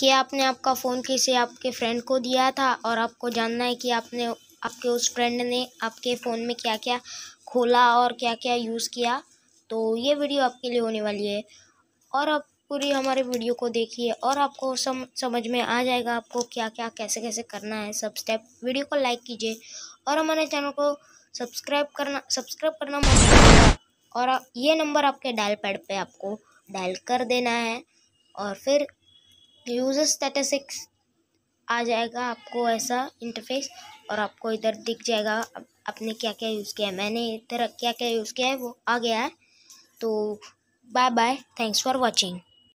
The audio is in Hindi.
कि आपने आपका फ़ोन किसी आपके फ्रेंड को दिया था और आपको जानना है कि आपने आपके उस फ्रेंड ने आपके फ़ोन में क्या क्या खोला और क्या क्या यूज़ किया तो ये वीडियो आपके लिए होने वाली है और आप पूरी हमारे वीडियो को देखिए और आपको सम समझ में आ जाएगा आपको क्या क्या कैसे कैसे करना है सब स्टेप वीडियो को लाइक कीजिए और हमारे चैनल को सब्सक्राइब करना सब्सक्राइब करना मत और ये नंबर आपके डायल पैड पे आपको डायल कर देना है और फिर यूज़र स्टेटसिक्स आ जाएगा आपको ऐसा इंटरफेस और आपको इधर दिख जाएगा आपने क्या क्या यूज़ किया है मैंने इधर क्या क्या यूज़ किया है वो आ गया है तो bye bye thanks for watching